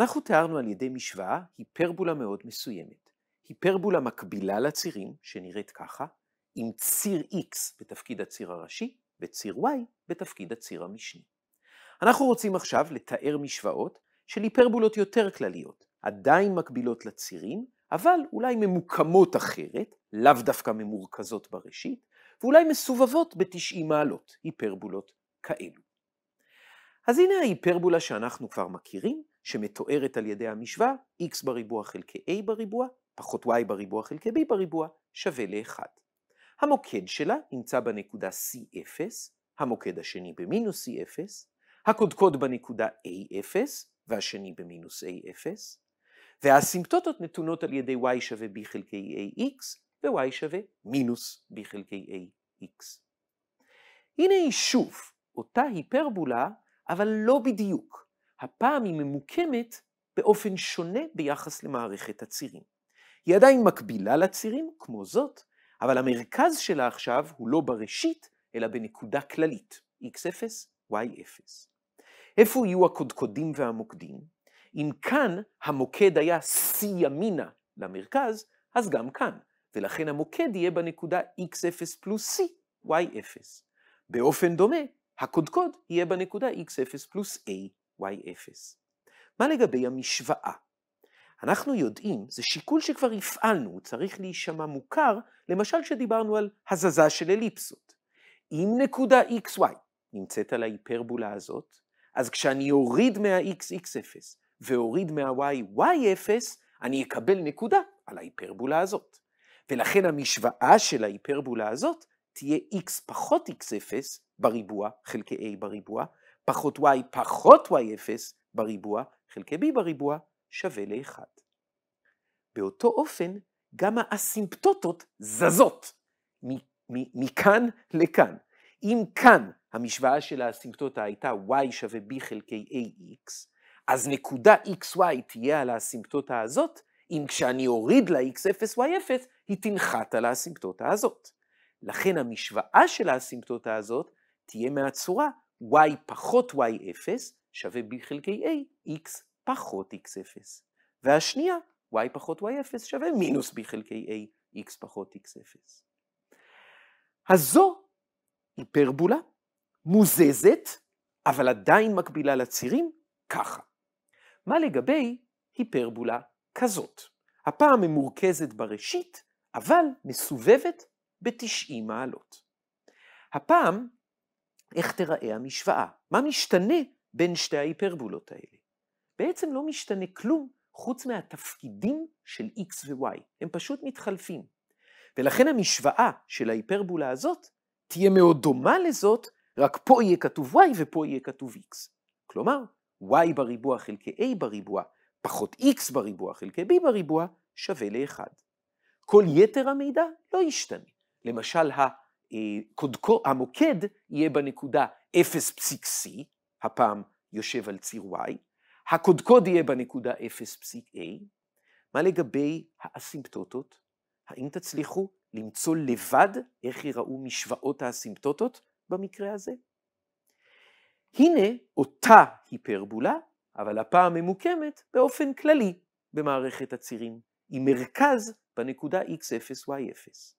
אנחנו תיארנו על ידי משוואה היפרבולה מאוד מסוימת. היפרבולה מקבילה לצירים, שנראית ככה, עם ציר x בתפקיד הציר הראשי וציר y בתפקיד הציר המשני. אנחנו רוצים עכשיו לתאר משוואות של היפרבולות יותר כלליות, עדיין מקבילות לצירים, אבל אולי ממוקמות אחרת, לאו דווקא ממורכזות בראשית, ואולי מסובבות ב-90 מעלות, היפרבולות כאלו. אז הנה ההיפרבולה שאנחנו כבר מכירים, שמתוארת על ידי המשוואה x בריבוע חלקי a בריבוע פחות y בריבוע חלקי b בריבוע שווה ל-1. המוקד שלה נמצא בנקודה C0, המוקד השני במינוס C0, הקודקוד בנקודה A0 והשני במינוס A0, והאסימפטוטות נתונות על ידי y שווה b חלקי ax ו-y שווה מינוס b חלקי ax. הנה היא שוב אותה היפרבולה, אבל לא בדיוק. הפעם היא ממוקמת באופן שונה ביחס למערכת הצירים. היא עדיין מקבילה לצירים, כמו זאת, אבל המרכז שלה עכשיו הוא לא בראשית, אלא בנקודה כללית, x0, y0. איפה יהיו הקודקודים והמוקדים? אם כאן המוקד היה שיא ימינה למרכז, אז גם כאן, ולכן המוקד יהיה בנקודה x0 פלוס c, y0. באופן דומה, הקודקוד יהיה בנקודה x0 פלוס a, y0. מה לגבי המשוואה? אנחנו יודעים, זה שיקול שכבר הפעלנו, הוא צריך להישמע מוכר, למשל שדיברנו על הזזה של אליפסות. אם נקודה xy נמצאת על ההיפרבולה הזאת, אז כשאני אוריד מה-x x0 ואוריד מה-y y0, אני אקבל נקודה על ההיפרבולה הזאת. ולכן המשוואה של ההיפרבולה הזאת תהיה x פחות x0 בריבוע חלקי a בריבוע, פחות y פחות y0 בריבוע חלקי b בריבוע שווה ל-1. באותו אופן גם האסימפטוטות זזות מכאן לכאן. אם כאן המשוואה של האסימפטוטה הייתה y שווה b חלקי ax, אז נקודה xy תהיה על האסימפטוטה הזאת, אם כשאני אוריד לה x0 y0, היא תנחת על האסימפטוטה הזאת. לכן המשוואה של האסימפטוטה הזאת תהיה מהצורה y פחות y0 שווה b חלקי a, x פחות x0. והשנייה, y פחות y0 שווה מינוס b חלקי a, x פחות x0. אז זו היפרבולה מוזזת, אבל עדיין מקבילה לצירים, ככה. מה לגבי היפרבולה כזאת? הפעם ממורכזת בראשית, אבל מסובבת ב-90 מעלות. הפעם איך תיראה המשוואה? מה משתנה בין שתי ההיפרבולות האלה? בעצם לא משתנה כלום חוץ מהתפקידים של x ו-y, הם פשוט מתחלפים. ולכן המשוואה של ההיפרבולה הזאת תהיה מאוד דומה לזאת, רק פה יהיה כתוב y ופה יהיה כתוב x. כלומר, y בריבוע חלקי a בריבוע פחות x בריבוע חלקי b בריבוע שווה ל-1. כל יתר המידע לא ישתנה. למשל, ה... אה, קודקו, המוקד יהיה בנקודה 0.C, הפעם יושב על ציר Y, הקודקוד יהיה בנקודה 0.A. מה לגבי האסימפטוטות? האם תצליחו למצוא לבד איך ייראו משוואות האסימפטוטות במקרה הזה? הנה אותה היפרבולה, אבל הפעם ממוקמת באופן כללי במערכת הצירים, עם מרכז בנקודה x0, y0.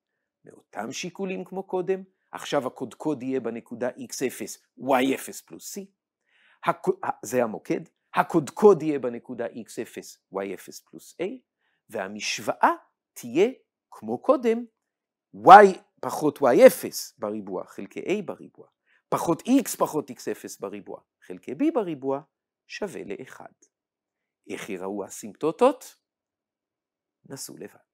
מאותם שיקולים כמו קודם, עכשיו הקודקוד יהיה בנקודה x0, y0 פלוס c, הק... זה המוקד, הקודקוד יהיה בנקודה x0, y0 פלוס a, והמשוואה תהיה כמו קודם, y פחות y0 בריבוע חלקי a בריבוע, פחות x פחות x0 בריבוע חלקי b בריבוע שווה לאחד. איך יראו הסימפטוטות? נסו לבד.